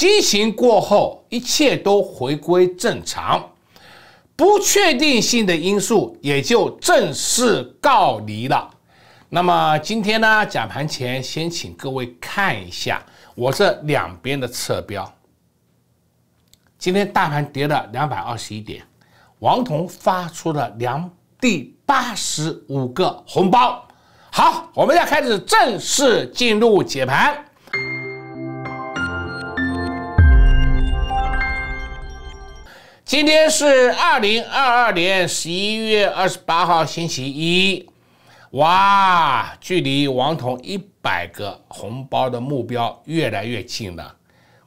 激情过后，一切都回归正常，不确定性的因素也就正式告离了。那么今天呢？讲盘前先请各位看一下我这两边的侧标。今天大盘跌了两百二十一点，王彤发出了两第八十五个红包。好，我们要开始正式进入解盘。今天是二零二二年十一月二十八号，星期一。哇，距离王彤一百个红包的目标越来越近了，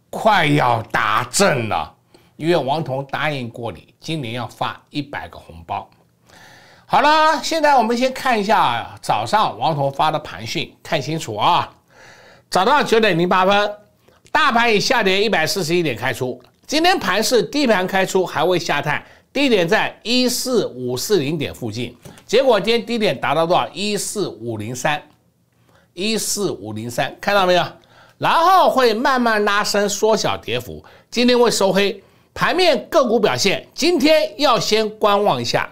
快要打阵了。因为王彤答应过你，今年要发一百个红包。好了，现在我们先看一下早上王彤发的盘讯，看清楚啊。早上九点零八分，大盘以下跌一百四十一点开出。今天盘是低盘开出，还未下探低点在一四五四零点附近，结果今天低点达到多少？一四五零三，一四五零三，看到没有？然后会慢慢拉升，缩小跌幅。今天会收黑，盘面个股表现，今天要先观望一下，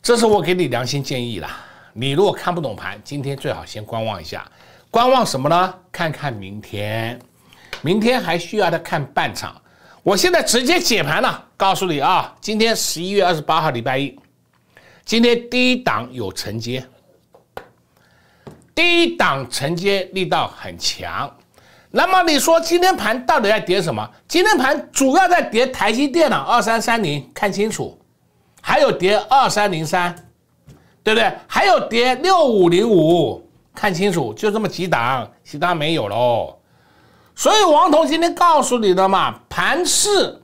这是我给你良心建议了。你如果看不懂盘，今天最好先观望一下，观望什么呢？看看明天，明天还需要再看半场。我现在直接解盘了，告诉你啊，今天十一月二十八号礼拜一，今天低档有承接，低档承接力道很强。那么你说今天盘到底在跌什么？今天盘主要在跌台积电了，二三三零看清楚，还有跌二三零三，对不对？还有跌六五零五，看清楚，就这么几档，其他没有喽。所以王彤今天告诉你的嘛，盘市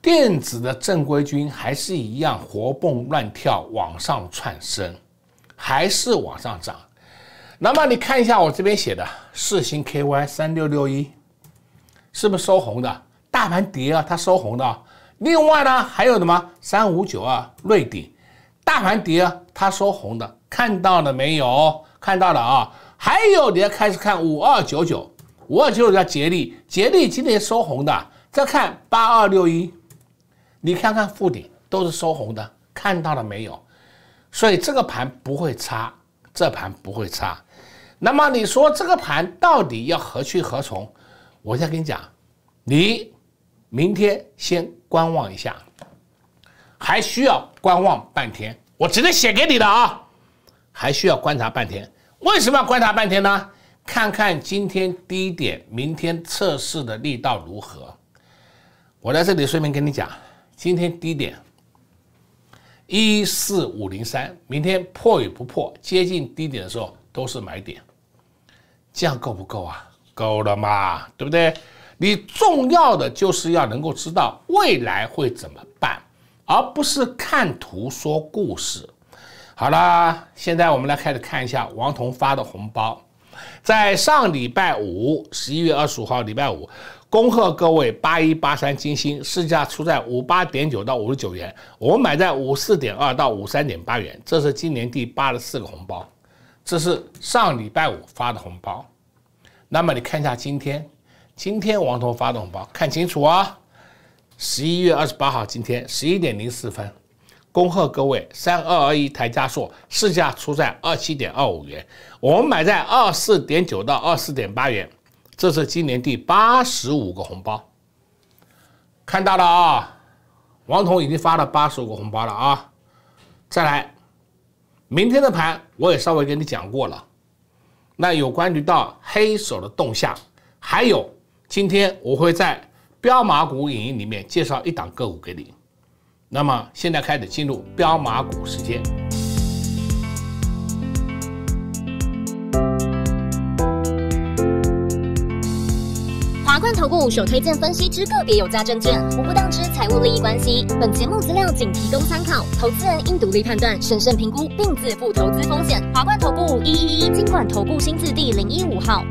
电子的正规军还是一样活蹦乱跳，往上窜升，还是往上涨。那么你看一下我这边写的四星 KY 三六六一，是不是收红的？大盘跌啊，它收红的另外呢，还有什么三五九二瑞鼎，大盘跌啊，它收红的，看到了没有？看到了啊。还有你要开始看五二九九。我就是叫杰力，杰力今天收红的，再看八二六一，你看看附点都是收红的，看到了没有？所以这个盘不会差，这盘不会差。那么你说这个盘到底要何去何从？我再跟你讲，你明天先观望一下，还需要观望半天，我直接写给你的啊，还需要观察半天。为什么要观察半天呢？看看今天低点，明天测试的力道如何？我在这里顺便跟你讲，今天低点一四五零三，明天破与不破，接近低点的时候都是买点，这样够不够啊？够了嘛，对不对？你重要的就是要能够知道未来会怎么办，而不是看图说故事。好啦，现在我们来开始看一下王彤发的红包。在上礼拜五，十一月二十五号，礼拜五，恭贺各位八一八三金星市价出在五八点九到五十九元，我买在五四点二到五三点八元，这是今年第八十四个红包，这是上礼拜五发的红包。那么你看一下今天，今天王彤发的红包，看清楚啊，十一月二十八号，今天十一点零四分。恭贺各位！三二二一台，加速，市价出在二七点二五元，我们买在二四点九到二四点八元。这是今年第八十五个红包，看到了啊！王彤已经发了八十五个红包了啊！再来，明天的盘我也稍微跟你讲过了。那有关于到黑手的动向，还有今天我会在标马股影音里面介绍一档个股给你。那么，现在开始进入标马股时间。华冠投顾所推荐分析之个别有价证券，无不当之财务利益关系。本节目资料仅提供参考，投资人应独立判断、审慎评估，并自负投资风险。华冠投顾一一一经管投顾新字第零一五号。